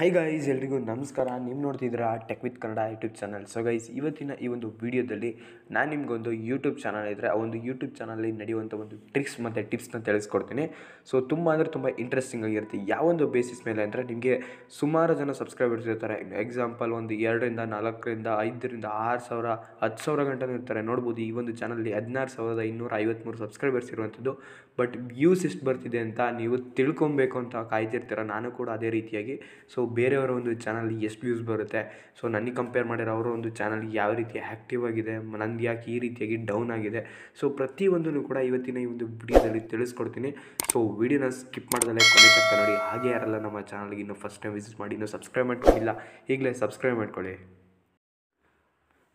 high guys ಎಲ್ರಿಗೂ ನಮಸ್ಕಾರ ನೀವು ನೋಡ್ತಿದ್ದೀರಾ tech with Kannada YouTube channel so guys ಇವತ್ತಿನ ಈ ಒಂದು ವಿಡಿಯೋದಲ್ಲಿ ನಾನು ನಿಮಗೊಂದು ಯೂಟ್ಯೂಬ್ ಚಾನಲ್ ಇದ್ದರೆ ಆ ಒಂದು ಯೂಟ್ಯೂಬ್ ಚಾನಲ್ಲಿ ನಡೆಯುವಂಥ ಒಂದು ಟ್ರಿಕ್ಸ್ ಮತ್ತು ಟಿಪ್ಸ್ನ ತಿಳಿಸ್ಕೊಡ್ತೀನಿ ಸೊ ತುಂಬ ಅಂದರೆ ತುಂಬ ಇಂಟ್ರೆಸ್ಟಿಂಗ್ ಆಗಿರುತ್ತೆ ಯಾವೊಂದು ಬೇಸಿಸ್ ಮೇಲೆ ಅಂದರೆ ನಿಮಗೆ ಸುಮಾರು ಜನ ಸಬ್ಸ್ಕ್ರೈಬರ್ಸ್ ಇರ್ತಾರೆ ಎಕ್ಸಾಂಪಲ್ ಒಂದು ಎರಡರಿಂದ ನಾಲ್ಕರಿಂದ ಐದರಿಂದ ಆರು ಸಾವಿರ ಹತ್ತು ಸಾವಿರ ಗಂಟೆ ಇರ್ತಾರೆ ನೋಡ್ಬೋದು ಈ ಒಂದು ಚಾನಲ್ಲಿ ಹದಿನಾರು ಸಾವಿರದ ಇನ್ನೂರ ಐವತ್ತ್ಮೂರು ಸಬ್ಸ್ಕ್ರೈಬರ್ಸ್ ಇರುವಂಥದ್ದು ಬಟ್ ವ್ಯೂಸ್ ಎಷ್ಟು ಬರ್ತಿದೆ ಅಂತ ನೀವು ತಿಳ್ಕೊಬೇಕು ಅಂತ ಕಾಯ್ತಿರ್ತೀರ ನಾನು ಕೂಡ ಅದೇ ರೀತಿಯಾಗಿ ಸೊ ಬೇರೆಯವರ ಒಂದು ಚಾನಲ್ಗೆ ಎಷ್ಟು ವ್ಯೂಸ್ ಬರುತ್ತೆ ಸೊ ನನಗೆ ಕಂಪೇರ್ ಮಾಡಿರೋ ಅವರ ಒಂದು ಚಾನಲ್ ಯಾವ ರೀತಿ ಆ್ಯಕ್ಟಿವ್ ಆಗಿದೆ ನಂದು ಯಾಕೆ ಈ ರೀತಿಯಾಗಿ ಡೌನ್ ಆಗಿದೆ ಸೊ ಪ್ರತಿಯೊಂದನ್ನು ಕೂಡ ಇವತ್ತಿನ ಈ ಒಂದು ವಿಡಿಯೋದಲ್ಲಿ ತಿಳಿಸ್ಕೊಡ್ತೀನಿ ಸೊ ವಿಡಿಯೋನ ಸ್ಕಿಪ್ ಮಾಡೋದಲ್ಲೇ ಕೊನೆ ನೋಡಿ ಹಾಗೆ ಯಾರಲ್ಲ ನಮ್ಮ ಚಾನಲ್ಗೆ ಇನ್ನೂ ಫಸ್ಟ್ ಟೈಮ್ ವಿಸಿಟ್ ಮಾಡಿ ಇನ್ನೂ ಸಬ್ಸ್ಕ್ರೈಬ್ ಮಾಡ್ಕೊಂಡಿಲ್ಲ ಈಗಲೇ ಸಬ್ಸ್ಕ್ರೈಬ್ ಮಾಡ್ಕೊಳ್ಳಿ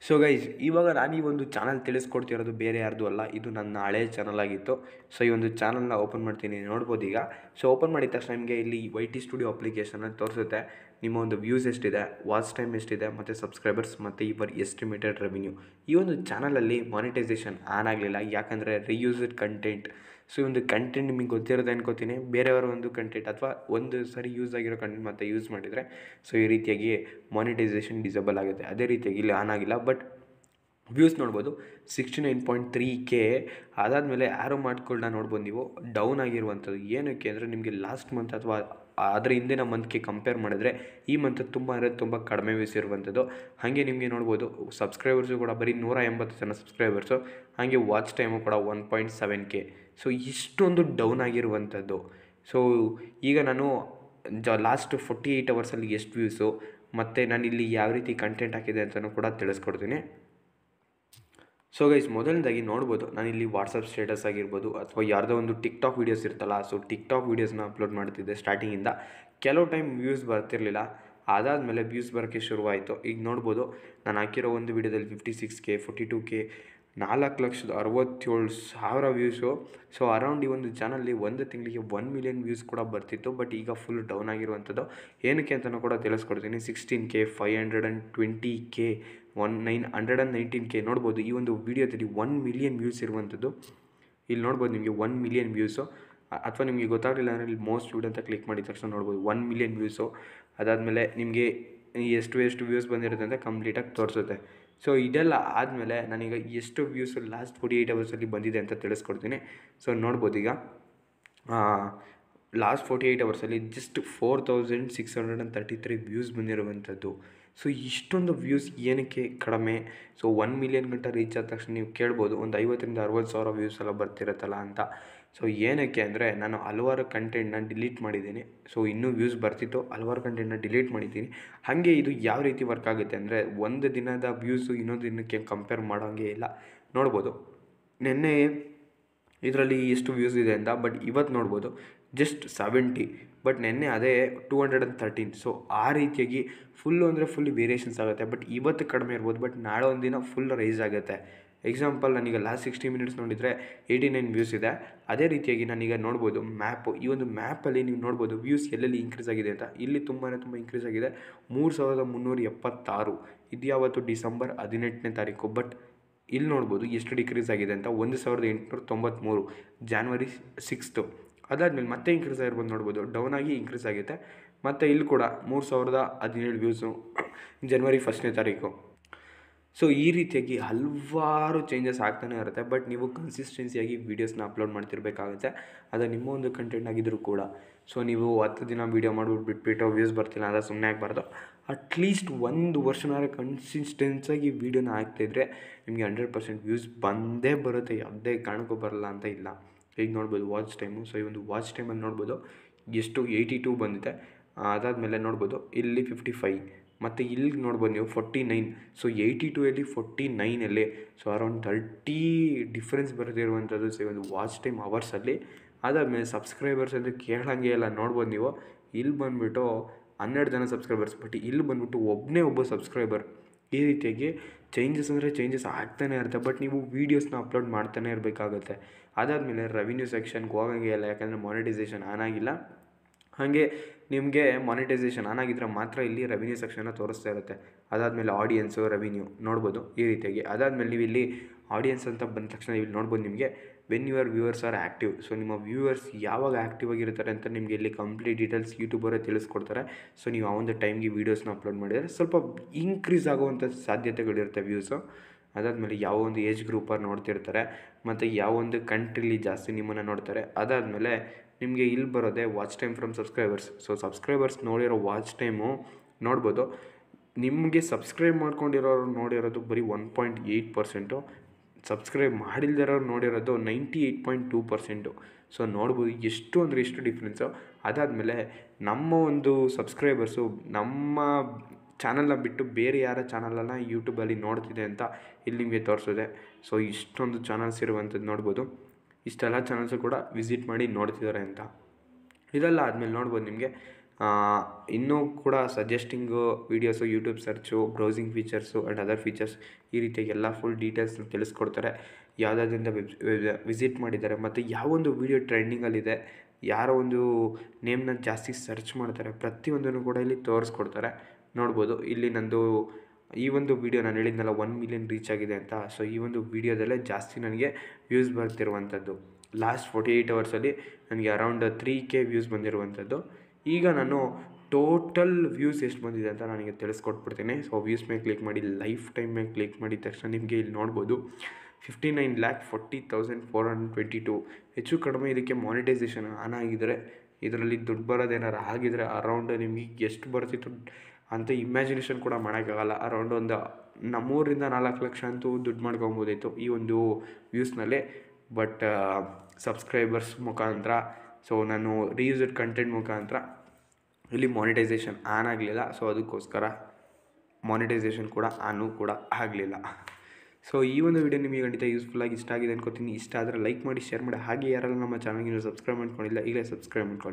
ಸೊ ಗೈಸ್ ಇವಾಗ ನಾನು ಈ ಒಂದು ಚಾನಲ್ ತಿಳಿಸ್ಕೊಡ್ತಿರೋದು ಬೇರೆ ಯಾರ್ದು ಅಲ್ಲ ಇದು ನನ್ನ ಹಳೆಯ ಚಾನಲ್ ಆಗಿತ್ತು ಸೊ ಈ ಒಂದು ಚಾನಲ್ನ ಓಪನ್ ಮಾಡ್ತೀನಿ ನೋಡ್ಬೋದು ಈಗ ಸೊ ಓಪನ್ ಮಾಡಿದ ತಕ್ಷಣ ನಿಮಗೆ ಇಲ್ಲಿ ವೈ ಟಿ ಸ್ಟುಡಿಯೋ ಅಪ್ಲಿಕೇಶನ್ ತೋರಿಸುತ್ತೆ ನಿಮ್ಮ ಒಂದು ವ್ಯೂಸ್ ಎಷ್ಟಿದೆ ವಾಚ್ ಟೈಮ್ ಎಷ್ಟಿದೆ ಮತ್ತು ಸಬ್ಸ್ಕ್ರೈಬರ್ಸ್ ಮತ್ತು ಇವರ್ ಎಸ್ಟಿಮೇಟೆಡ್ ರೆವಿನ್ಯೂ ಈ ಒಂದು ಚಾನಲಲ್ಲಿ ಮಾನಿಟೈಸೇಷನ್ ಆನ್ ಆಗಲಿಲ್ಲ ಯಾಕಂದರೆ ರಿಯೂಸ್ಡ್ ಕಂಟೆಂಟ್ ಸೊ ಒಂದು ಕಂಟೆಂಟ್ ನಿಮಗೆ ಗೊತ್ತಿರೋದೇ ಅನ್ಕೋತೀನಿ ಬೇರೆಯವರ ಒಂದು ಕಂಟೆಂಟ್ ಅಥವಾ ಒಂದು ಸರಿ ಯೂಸ್ ಆಗಿರೋ ಕಂಟೆಂಟ್ ಮತ್ತೆ ಯೂಸ್ ಮಾಡಿದರೆ ಸೊ ಈ ರೀತಿಯಾಗಿ ಮಾನಿಟೈಸೇಷನ್ ಡಿಸೇಬಲ್ ಆಗುತ್ತೆ ಅದೇ ರೀತಿಯಾಗಿ ಇಲ್ಲಿ ಆನ್ ಆಗಿಲ್ಲ ಬಟ್ ವ್ಯೂಸ್ ನೋಡ್ಬೋದು sixty nine point three K ಅದಾದಮೇಲೆ ಯಾರೋ ಮಾಡ್ಕೊಳ್ಳೋಣ ನೋಡ್ಬೋದು ನೀವು ಡೌನ್ ಆಗಿರುವಂಥದ್ದು ಏನಕ್ಕೆ ಅಂದರೆ ನಿಮಗೆ ಲಾಸ್ಟ್ ಮಂತ್ ಅಥವಾ ಅದರ ಹಿಂದಿನ ಮಂತ್ಗೆ ಕಂಪೇರ್ ಮಾಡಿದ್ರೆ ಈ ಮಂತ್ ತುಂಬ ಅಂದರೆ ತುಂಬ ಕಡಿಮೆ ವ್ಯೂಸ್ ಇರುವಂಥದ್ದು ಹಾಗೆ ನಿಮಗೆ ನೋಡ್ಬೋದು ಸಬ್ಸ್ಕ್ರೈಬರ್ಸು ಕೂಡ ಬರೀ ನೂರ ಎಂಬತ್ತು ಜನ ಸಬ್ಸ್ಕ್ರೈಬರ್ಸು ಹಾಗೆ ವಾಚ್ ಟೈಮು ಕೂಡ one point seven K so ಇಷ್ಟೊಂದು ಡೌನ್ ಆಗಿರುವಂಥದ್ದು ಸೊ ಈಗ ನಾನು ಜ ಲಾಸ್ಟ್ ಫೋರ್ಟಿ ಏಯ್ಟ್ ಅವರ್ಸಲ್ಲಿ ಎಷ್ಟು ವ್ಯೂಸು ಮತ್ತು ಇಲ್ಲಿ ಯಾವ ರೀತಿ ಕಂಟೆಂಟ್ ಹಾಕಿದೆ ಅಂತಲೂ ಕೂಡ ತಿಳಿಸ್ಕೊಡ್ತೀನಿ ಸೊ ಗೈಸ್ ಮೊದಲನೇದಾಗಿ ನೋಡ್ಬೋದು ಇಲ್ಲಿ ವಾಟ್ಸಪ್ ಸ್ಟೇಟಸ್ ಆಗಿರ್ಬೋದು ಅಥವಾ ಯಾರ್ದೋ ಒಂದು ಟಿಕ್ ಟಾಕ್ ವೀಡಿಯೋಸ್ ಇರ್ತಲ್ಲ ಸೊ ಟಿಕ್ ಟಾಕ್ ವೀಡಿಯೋಸ್ನ ಅಪ್ಲೋಡ್ ಮಾಡ್ತಿದ್ದೆ ಸ್ಟಾರ್ಟಿಂಗಿಂದ ಕೆಲವು ಟೈಮ್ ವ್ಯೂಸ್ ಬರ್ತಿರಲಿಲ್ಲ ಅದಾದಮೇಲೆ ವ್ಯೂಸ್ ಬರೋಕ್ಕೆ ಶುರುವಾಯಿತು ಈಗ ನೋಡ್ಬೋದು ನಾನು ಹಾಕಿರೋ ಒಂದು ವೀಡಿಯೋದಲ್ಲಿ fifty six K forty two K ನಾಲ್ಕು ಲಕ್ಷದ ಅರವತ್ತೇಳು ಸಾವಿರ ವ್ಯೂಸು ಸೊ ಅರೌಂಡ್ ಈ ಒಂದು ಚಾನಲ್ಲಿ ಒಂದು ತಿಂಗಳಿಗೆ ಒನ್ ಮಿಲಿಯನ್ ವ್ಯೂಸ್ ಕೂಡ ಬರ್ತಿತ್ತು ಬಟ್ ಈಗ ಫುಲ್ ಡೌನ್ ಆಗಿರುವಂಥದ್ದು ಏನಕ್ಕೆ ಅಂತಲೂ ಕೂಡ ತಿಳಿಸ್ಕೊಡ್ತೀನಿ sixteen K five hundred and twenty K one nine hundred and nineteen K ನೋಡ್ಬೋದು ಈ ಒಂದು ವೀಡಿಯೋದಲ್ಲಿ ಒನ್ ಮಿಲಿಯನ್ ವ್ಯೂಸ್ ಇರುವಂಥದ್ದು ಇಲ್ಲಿ ನೋಡ್ಬೋದು ನಿಮಗೆ ಒನ್ ಮಿಲಿಯನ್ ವ್ಯೂಸು ಅಥವಾ ನಿಮಗೆ ಗೊತ್ತಾಗಲಿಲ್ಲ ಅಂದರೆ ಇಲ್ಲಿ ಮೋಸ್ಟ್ ವ್ಯೂಡ್ ಅಂತ ಕ್ಲಿಕ್ ಮಾಡಿದ ತಕ್ಷಣ ನೋಡ್ಬೋದು ಒನ್ ಮಿಲಿಯನ್ ವ್ಯೂಸು ಅದಾದಮೇಲೆ ನಿಮಗೆ ಎಷ್ಟು ಎಷ್ಟು ವ್ಯೂಸ್ ಬಂದಿರುತ್ತೆ ಅಂತ ಕಂಪ್ಲೀಟಾಗಿ ತೋರಿಸುತ್ತೆ ಸೊ ಇದೆಲ್ಲ ಆದಮೇಲೆ ನಾನೀಗ ಎಷ್ಟು ವ್ಯೂಸ್ ಲಾಸ್ಟ್ ಫೋರ್ಟಿ ಏಯ್ಟ್ ಅವರ್ಸಲ್ಲಿ ಬಂದಿದೆ ಅಂತ ತಿಳಿಸ್ಕೊಡ್ತೀನಿ ಸೊ ನೋಡ್ಬೋದು ಈಗ ಲಾಸ್ಟ್ ಫೋರ್ಟಿ ಏಯ್ಟ್ ಅವರ್ಸಲ್ಲಿ just four thousand six hundred and thirty three views ಬಂದಿರುವಂಥದ್ದು ಸೊ ಇಷ್ಟೊಂದು ವ್ಯೂಸ್ ಏನಕ್ಕೆ ಕಡಿಮೆ ಸೊ ಒನ್ ಮಿಲಿಯನ್ ಗಂಟೆ ರೀಚ್ ಆದ ತಕ್ಷಣ ನೀವು ಕೇಳ್ಬೋದು ಒಂದು ಐವತ್ತರಿಂದ ಅರುವತ್ತು ಸಾವಿರ ವ್ಯೂಸ್ ಎಲ್ಲ ಬರ್ತಿರತ್ತಲ್ಲ ಅಂತ ಸೊ ಏನಕ್ಕೆ ಅಂದರೆ ನಾನು ಹಲವಾರು ಕಂಟೆಂಟ್ನ ಡಿಲೀಟ್ ಮಾಡಿದ್ದೀನಿ ಸೊ ಇನ್ನೂ ವ್ಯೂಸ್ ಬರ್ತಿತ್ತು ಹಲವಾರು ಕಂಟೆಂಟನ್ನ ಡಿಲೀಟ್ ಮಾಡಿದ್ದೀನಿ ಹಾಗೆ ಇದು ಯಾವ ರೀತಿ ವರ್ಕ್ ಆಗುತ್ತೆ ಅಂದರೆ ಒಂದು ದಿನದ ವ್ಯೂಸು ಇನ್ನೊಂದು ದಿನಕ್ಕೆ ಕಂಪೇರ್ ಮಾಡೋಂಗೆ ಇಲ್ಲ ನೋಡ್ಬೋದು ನಿನ್ನೆ ಇದರಲ್ಲಿ ಎಷ್ಟು ವ್ಯೂಸ್ ಇದೆ ಅಂತ ಬಟ್ ಇವತ್ತು ನೋಡ್ಬೋದು ಜಸ್ಟ್ ಸೆವೆಂಟಿ ಬಟ್ ನಿನ್ನೆ ಅದೇ two hundred and thirteen so ಆ ರೀತಿಯಾಗಿ ಫುಲ್ಲು ಅಂದರೆ ಫುಲ್ ವೇರಿಯೇಷನ್ಸ್ ಆಗುತ್ತೆ ಬಟ್ ಇವತ್ತು ಕಡಿಮೆ ಇರ್ಬೋದು ಬಟ್ ನಾಳೆ ಒಂದು ದಿನ ಫುಲ್ ರೈಸ್ ಆಗುತ್ತೆ ಎಕ್ಸಾಂಪಲ್ ನಾನೀಗ ಲಾಸ್ಟ್ ಸಿಕ್ಸ್ಟಿ ಮಿನಿಟ್ಸ್ ನೋಡಿದರೆ ಏಯ್ಟಿ ನೈನ್ ವ್ಯೂಸ್ ಇದೆ ಅದೇ ರೀತಿಯಾಗಿ ನಾನೀಗ ನೋಡ್ಬೋದು ಮ್ಯಾಪು ಈ ಒಂದು ಮ್ಯಾಪಲ್ಲಿ ನೀವು ನೋಡ್ಬೋದು ವ್ಯೂಸ್ ಎಲ್ಲೆಲ್ಲಿ ಇನ್ಕ್ರೀಸ್ ಆಗಿದೆ ಅಂತ ಇಲ್ಲಿ ತುಂಬಾ ತುಂಬ ಇನ್ಕ್ರೀಸ್ ಆಗಿದೆ ಮೂರು ಸಾವಿರದ ಮುನ್ನೂರ ಎಪ್ಪತ್ತಾರು ಇದು ಯಾವತ್ತು ಡಿಸೆಂಬರ್ ಹದಿನೆಂಟನೇ ತಾರೀಕು ಬಟ್ ಇಲ್ಲಿ ನೋಡ್ಬೋದು ಎಷ್ಟು ಡಿಕ್ರೀಸ್ ಆಗಿದೆ ಅಂತ ಒಂದು ಸಾವಿರದ ಎಂಟುನೂರ ತೊಂಬತ್ತ್ಮೂರು ಜಾನ್ವರಿ ಸಿಕ್ಸ್ತು ಅದಾದಮೇಲೆ ಮತ್ತೆ ಇನ್ಕ್ರೀಸ್ ಆಗಿರ್ಬೋದು ನೋಡ್ಬೋದು ಡೌನ್ ಆಗಿ ಇನ್ಕ್ರೀಸ್ ಆಗುತ್ತೆ ಮತ್ತು ಇಲ್ಲಿ ಕೂಡ ಮೂರು ಸಾವಿರದ ಹದಿನೇಳು ವ್ಯೂಸು ಜನ್ವರಿ ಫಸ್ಟ್ನೇ ತಾರೀಕು ಸೊ ಈ ರೀತಿಯಾಗಿ ಹಲವಾರು ಚೇಂಜಸ್ ಆಗ್ತಾನೆ ಇರುತ್ತೆ ಬಟ್ ನೀವು ಕನ್ಸಿಸ್ಟೆನ್ಸಿಯಾಗಿ ವೀಡಿಯೋಸ್ನ ಅಪ್ಲೋಡ್ ಮಾಡ್ತಿರ್ಬೇಕಾಗುತ್ತೆ ಅದು ನಿಮ್ಮ ಒಂದು ಕಂಟೆಂಟ್ ಆಗಿದ್ದರೂ ಕೂಡ ಸೊ ನೀವು ಹತ್ತು ದಿನ ವೀಡಿಯೋ ಮಾಡ್ಬಿಟ್ಟು ಬಿಟ್ಬಿಟ್ಟು ವ್ಯೂಸ್ ಬರ್ತಿಲ್ಲ ಅದು ಸುಮ್ಮನೆ ಆಗಬಾರ್ದು ಅಟ್ಲೀಸ್ಟ್ ಒಂದು ವರ್ಷನಾರ ಕನ್ಸಿಸ್ಟೆನ್ಸಾಗಿ ವೀಡಿಯೋನ ಹಾಕ್ತಿದ್ರೆ ನಿಮಗೆ ಹಂಡ್ರೆಡ್ ಪರ್ಸೆಂಟ್ ವ್ಯೂಸ್ ಬಂದೇ ಬರುತ್ತೆ ಯಾವುದೇ ಕಾರಣಕ್ಕೂ ಬರಲ್ಲ ಅಂತ ಇಲ್ಲ ಈಗ ನೋಡ್ಬೋದು ವಾಚ್ ಟೈಮು ಸೊ ಈ ಒಂದು ವಾಚ್ ಟೈಮಲ್ಲಿ ನೋಡ್ಬೋದು ಎಷ್ಟು ಏಯ್ಟಿ ಟೂ ಬಂದಿದೆ ಅದಾದಮೇಲೆ ನೋಡ್ಬೋದು ಇಲ್ಲಿ ಫಿಫ್ಟಿ ಫೈ ಮತ್ತು ಇಲ್ಲಿ ನೋಡ್ಬೋದು ನೀವು forty nine so eighty two ಅಲ್ಲಿ ಫೋರ್ಟಿ ನೈನಲ್ಲಿ ಸೊ ಅರೌಂಡ್ ತರ್ಟಿ ಡಿಫ್ರೆನ್ಸ್ ಬರ್ತಿರುವಂಥದ್ದು ಸೊ ಒಂದು ವಾಚ್ ಟೈಮ್ ಅವರ್ಸಲ್ಲಿ ಅದಾದಮೇಲೆ ಸಬ್ಸ್ಕ್ರೈಬರ್ಸ್ ಅಂದರೆ ಕೇಳಂಗೆ ಇಲ್ಲ ನೋಡ್ಬೋದು ನೀವು ಇಲ್ಲಿ ಬಂದುಬಿಟ್ಟು ಹನ್ನೆರಡು ಜನ ಸಬ್ಸ್ಕ್ರೈಬರ್ಸ್ ಬಟ್ ಇಲ್ಲಿ ಬಂದುಬಿಟ್ಟು ಒಬ್ಬನೇ ಒಬ್ಬ ಸಬ್ಸ್ಕ್ರೈಬರ್ ಈ ರೀತಿಯಾಗಿ ಚೇಂಜಸ್ ಅಂದರೆ ಚೇಂಜಸ್ ಆಗ್ತಾನೆ ಇರುತ್ತೆ ಬಟ್ ನೀವು ವೀಡಿಯೋಸ್ನ ಅಪ್ಲೋಡ್ ಮಾಡ್ತಾನೆ ಇರಬೇಕಾಗುತ್ತೆ ಅದಾದಮೇಲೆ ರೆವಿನ್ಯೂ ಸೆಕ್ಷನ್ಗೆ ಹೋಗಂಗೆ ಇಲ್ಲ ಯಾಕಂದರೆ ಮೊನಟೈಸೇಷನ್ ಆನ್ ಆಗಿಲ್ಲ ಹಾಗೆ ನಿಮಗೆ ಮಾನಿಟೈಸೇಷನ್ ಆನ್ ಆಗಿದ್ದರೆ ಮಾತ್ರ ಇಲ್ಲಿ ರೆವಿನ್ಯೂ ಸೆಕ್ಷನ್ನ ತೋರಿಸ್ತಾ ಇರುತ್ತೆ ಅದಾದಮೇಲೆ ಆಡಿಯನ್ಸು ರೆವಿನ್ಯೂ ನೋಡ್ಬೋದು ಈ ರೀತಿಯಾಗಿ ಅದಾದಮೇಲೆ ನೀವು ಇಲ್ಲಿ ಆಡಿಯನ್ಸ್ ಅಂತ ಬಂದ ತಕ್ಷಣ ಇಲ್ಲಿ ನೋಡ್ಬೋದು ನಿಮಗೆ when your viewers are active so ನಿಮ್ಮ ವ್ಯೂವರ್ಸ್ ಯಾವಾಗ ಆ್ಯಕ್ಟಿವ್ ಆಗಿರ್ತಾರೆ ಅಂತ ನಿಮಗೆ ಇಲ್ಲಿ ಕಂಪ್ಲೀಟ್ ಡೀಟೇಲ್ಸ್ ಯೂಟ್ಯೂಬರೇ ತಿಳಿಸ್ಕೊಡ್ತಾರೆ ಸೊ ನೀವು ಆ ಒಂದು ಟೈಮ್ಗೆ ವೀಡಿಯೋಸ್ನ ಅಪ್ಲೋಡ್ ಮಾಡಿದರೆ ಸ್ವಲ್ಪ ಇನ್ಕ್ರೀಸ್ ಆಗುವಂಥ ಸಾಧ್ಯತೆಗಳಿರುತ್ತೆ ವ್ಯೂಸು ಅದಾದಮೇಲೆ ಯಾವ ಒಂದು ಏಜ್ ಗ್ರೂಪರ್ ನೋಡ್ತಿರ್ತಾರೆ ಮತ್ತು ಯಾವ ಒಂದು ಕಂಟ್ರಿಲಿ ಜಾಸ್ತಿ ನಿಮ್ಮನ್ನು ನೋಡ್ತಾರೆ ಅದಾದಮೇಲೆ ನಿಮಗೆ ಇಲ್ಲಿ ಬರೋದೆ watch time from subscribers so subscribers ನೋಡಿರೋ ವಾಚ್ ಟೈಮು ನೋಡ್ಬೋದು ನಿಮಗೆ ಸಬ್ಸ್ಕ್ರೈಬ್ ಮಾಡ್ಕೊಂಡಿರೋರು ನೋಡಿರೋದು ಬರೀ one point eight percent subscribe ಮಾಡಿಲ್ದಿರೋರು ನೋಡಿರೋದು ninety eight point two percent so ನೋಡ್ಬೋದು ಎಷ್ಟು ಅಂದರೆ ಎಷ್ಟು ಡಿಫ್ರೆನ್ಸು ಅದಾದಮೇಲೆ ನಮ್ಮ ಒಂದು ಸಬ್ಸ್ಕ್ರೈಬರ್ಸು ನಮ್ಮ ಚಾನಲ್ನ ಬಿಟ್ಟು ಬೇರೆ ಯಾರ ಚಾನಲನ್ನು ಯೂಟ್ಯೂಬಲ್ಲಿ ನೋಡ್ತಿದೆ ಅಂತ ಇಲ್ಲಿ ನಿಮಗೆ ತೋರಿಸಿದೆ ಸೊ ಇಷ್ಟೊಂದು ಚಾನಲ್ಸ್ ಇರುವಂಥದ್ದು ನೋಡ್ಬೋದು ಇಷ್ಟೆಲ್ಲ ಚಾನಲ್ಸು ಕೂಡ ವಿಸಿಟ್ ಮಾಡಿ ನೋಡ್ತಿದ್ದಾರೆ ಅಂತ ಇದೆಲ್ಲ ಆದಮೇಲೆ ನೋಡ್ಬೋದು ನಿಮಗೆ ಇನ್ನೂ ಕೂಡ suggesting videos YouTube search browsing features and other features ಈ ರೀತಿಯ ಎಲ್ಲ ಫುಲ್ ಡೀಟೇಲ್ಸ್ನ ತಿಳಿಸ್ಕೊಡ್ತಾರೆ ಯಾವುದಾದ್ರಿಂದ ವೆಬ್ ವಿಸಿಟ್ ಮಾಡಿದ್ದಾರೆ ಮತ್ತು ಯಾವೊಂದು ವೀಡಿಯೋ ಟ್ರೆಂಡಿಂಗಲ್ಲಿದೆ ಯಾರೋ ಒಂದು ನೇಮ್ನ ಜಾಸ್ತಿ ಸರ್ಚ್ ಮಾಡ್ತಾರೆ ಪ್ರತಿಯೊಂದನ್ನು ಕೂಡ ಇಲ್ಲಿ ತೋರಿಸ್ಕೊಡ್ತಾರೆ ನೋಡ್ಬೋದು ಇಲ್ಲಿ ನಂದು ಈ ಒಂದು ವಿಡಿಯೋ ನಾನು ಹೇಳಿದ್ನಲ್ಲ ಒನ್ ಮಿಲಿಯನ್ ರೀಚ್ ಆಗಿದೆ ಅಂತ ಸೊ ಈ ಒಂದು ವಿಡಿಯೋದಲ್ಲೇ ಜಾಸ್ತಿ ನನಗೆ ವ್ಯೂಸ್ ಬರ್ತಿರುವಂಥದ್ದು ಲಾಸ್ಟ್ ಫೋರ್ಟಿ ಏಯ್ಟ್ ಅವರ್ಸಲ್ಲಿ ನನಗೆ ಅರೌಂಡ್ ತ್ರೀ ಕೆ ವ್ಯೂಸ್ ಬಂದಿರುವಂಥದ್ದು ಈಗ ನಾನು ಟೋಟಲ್ ವ್ಯೂಸ್ ಎಷ್ಟು ಬಂದಿದೆ ಅಂತ ನನಗೆ ತಿಳಿಸ್ಕೊಟ್ಬಿಡ್ತೀನಿ ಸೊ ವ್ಯೂಸ್ ಮೇಲೆ ಕ್ಲಿಕ್ ಮಾಡಿ ಲೈಫ್ ಟೈಮ್ ಮೇಲೆ ಕ್ಲಿಕ್ ಮಾಡಿದ ತಕ್ಷಣ ನಿಮಗೆ ಇಲ್ಲಿ ನೋಡ್ಬೋದು fifty nine lakh forty thousand four hundred twenty two ಹೆಚ್ಚು ಕಡಿಮೆ ಇದಕ್ಕೆ ಮಾನಿಟೈಸೇಷನ್ ಆನ್ ಆಗಿದ್ದರೆ ಇದರಲ್ಲಿ ದುಡ್ಡು ಬರೋದೇನಾರು ಆಗಿದರೆ ಅರೌಂಡ್ ನಿಮಗೆ ಎಷ್ಟು ಬರ್ತಿತ್ತು ಅಂತ ಇಮ್ಯಾಜಿನೇಷನ್ ಕೂಡ ಮಾಡೋಕ್ಕಾಗಲ್ಲ ಅರೌಂಡ್ ಒಂದು ನಮ್ಮೂರಿಂದ ನಾಲ್ಕು ಲಕ್ಷ ಅಂತೂ ದುಡ್ಡು ಮಾಡ್ಕೊಬೋದಿತ್ತು ಈ ಒಂದು ವ್ಯೂಸ್ನಲ್ಲೇ ಬಟ್ ಸಬ್ಸ್ಕ್ರೈಬರ್ಸ್ ಮುಖಾಂತರ ಸೊ ನಾನು ರೀಯೂಸ್ಡ್ ಕಂಟೆಂಟ್ ಮುಖಾಂತರ ಇಲ್ಲಿ ಮಾನಿಟೈಸೇಷನ್ ಆನ್ ಆಗಲಿಲ್ಲ ಸೊ ಅದಕ್ಕೋಸ್ಕರ ಮಾನಿಟೈಸೇಷನ್ ಕೂಡ ಆನು ಕೂಡ ಆಗಲಿಲ್ಲ ಸೊ ಈ ಒಂದು ವಿಡಿಯೋ ನಿಮಗೆ ಖಂಡಿತ ಯೂಸ್ಫುಲ್ಲಾಗಿ ಇಷ್ಟ ಆಗಿದೆ ಅನ್ಕೋತೀನಿ ಇಷ್ಟ ಆದರೆ ಲೈಕ್ ಮಾಡಿ ಶೇರ್ ಮಾಡಿ ಹಾಗೆ ಯಾರಲ್ಲ ನಮ್ಮ ಚಾನಲ್ಗೆ ಸಬ್ಸ್ಕ್ರೈಬ್ ಮಾಡ್ಕೊಂಡಿಲ್ಲ ಈಗಲೇ ಸಬ್ಸ್ಕ್ರೈಬ್ ಮಾಡ್ಕೊಳ್ಳಿ